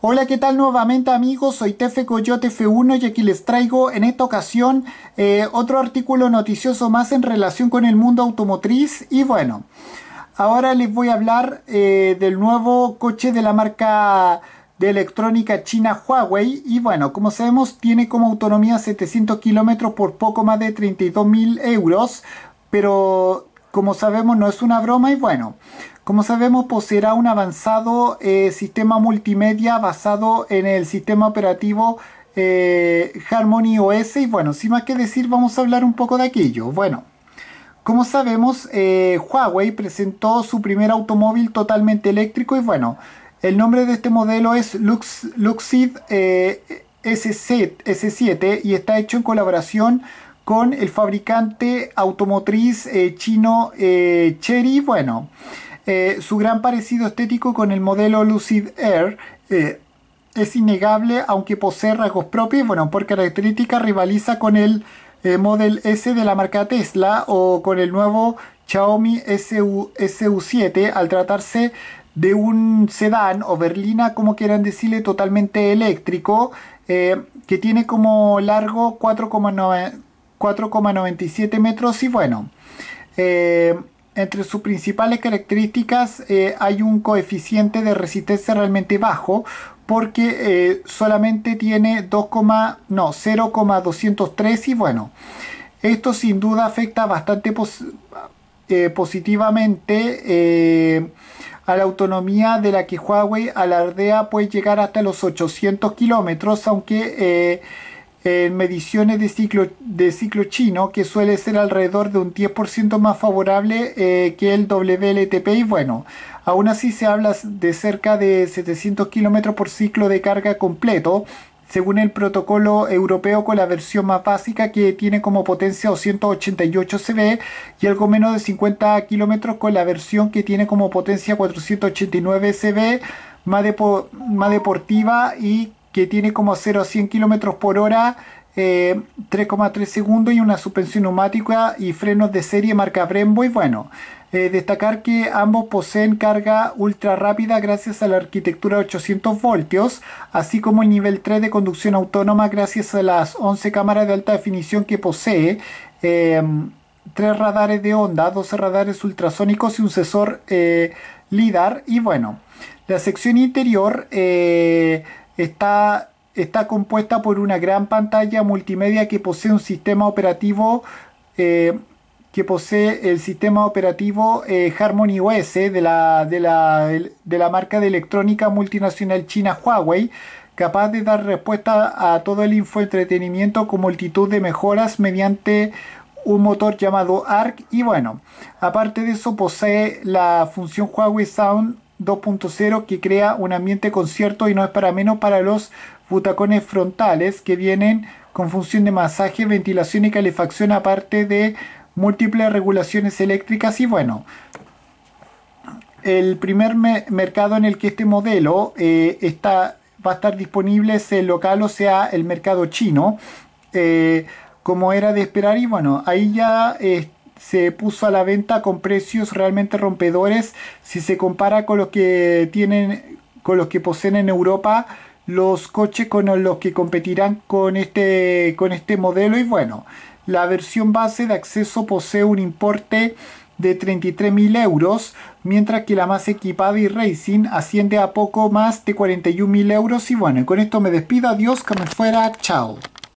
Hola, ¿qué tal nuevamente amigos? Soy Tefe Coyote F1 y aquí les traigo en esta ocasión eh, otro artículo noticioso más en relación con el mundo automotriz y bueno, ahora les voy a hablar eh, del nuevo coche de la marca de electrónica china Huawei y bueno, como sabemos tiene como autonomía 700 kilómetros por poco más de 32 mil euros, pero como sabemos no es una broma y bueno, como sabemos, poseerá pues, un avanzado eh, sistema multimedia basado en el sistema operativo eh, Harmony OS. Y bueno, sin más que decir, vamos a hablar un poco de aquello. Bueno, como sabemos, eh, Huawei presentó su primer automóvil totalmente eléctrico. Y bueno, el nombre de este modelo es Luxeed Luxid S7 y está hecho en colaboración con el fabricante automotriz chino Chery. Bueno. Eh, su gran parecido estético con el modelo Lucid Air eh, es innegable, aunque posee rasgos propios, bueno, por característica rivaliza con el eh, Model S de la marca Tesla o con el nuevo Xiaomi SU, 7 al tratarse de un sedán o berlina, como quieran decirle, totalmente eléctrico, que tiene como largo 4,97 metros y bueno, entre sus principales características eh, hay un coeficiente de resistencia realmente bajo porque eh, solamente tiene 2, no, 0,203 y bueno, esto sin duda afecta bastante eh, positivamente a la autonomía de la que Huawei alardea puede llegar hasta los 800 kilómetros, aunque en mediciones de ciclo, de ciclo chino, que suele ser alrededor de un 10% más favorable eh, que el WLTP. Y bueno, aún así se habla de cerca de 700 kilómetros por ciclo de carga completo, según el protocolo europeo con la versión más básica que tiene como potencia 288 CV y algo menos de 50 kilómetros con la versión que tiene como potencia 489 CV más, más deportiva y que tiene como 0 a 100 km por hora, 3,3 eh, segundos y una suspensión neumática y frenos de serie marca Brembo. Y bueno, eh, destacar que ambos poseen carga ultra rápida gracias a la arquitectura 800 voltios, así como el nivel 3 de conducción autónoma gracias a las 11 cámaras de alta definición que posee. Eh, tres radares de onda, 12 radares ultrasónicos y un sensor eh, LIDAR. Y bueno, la sección interior está, está compuesta por una gran pantalla multimedia que posee un sistema operativo eh, que posee el sistema operativo eh, Harmony OS de la, de, la, de la marca de electrónica multinacional china Huawei, capaz de dar respuesta a todo el infoentretenimiento con multitud de mejoras mediante un motor llamado ARC y bueno, aparte de eso posee la función Huawei Sound 2.0 que crea un ambiente concierto y no es para menos para los butacones frontales que vienen con función de masaje, ventilación y calefacción aparte de múltiples regulaciones eléctricas y bueno. El primer mercado en el que este modelo eh, está, va a estar disponible es el local, o sea, el mercado chino, eh, como era de esperar y bueno, ahí ya... Eh, se puso a la venta con precios realmente rompedores si se compara con los que tienen con los que poseen en Europa los coches con los que competirán con este con este modelo y bueno la versión base de acceso posee un importe de 33.000 euros, mientras que la más equipada y Racing asciende a poco más de 41.000 euros. Y bueno, con esto me despido, adiós, que me fuera, chao.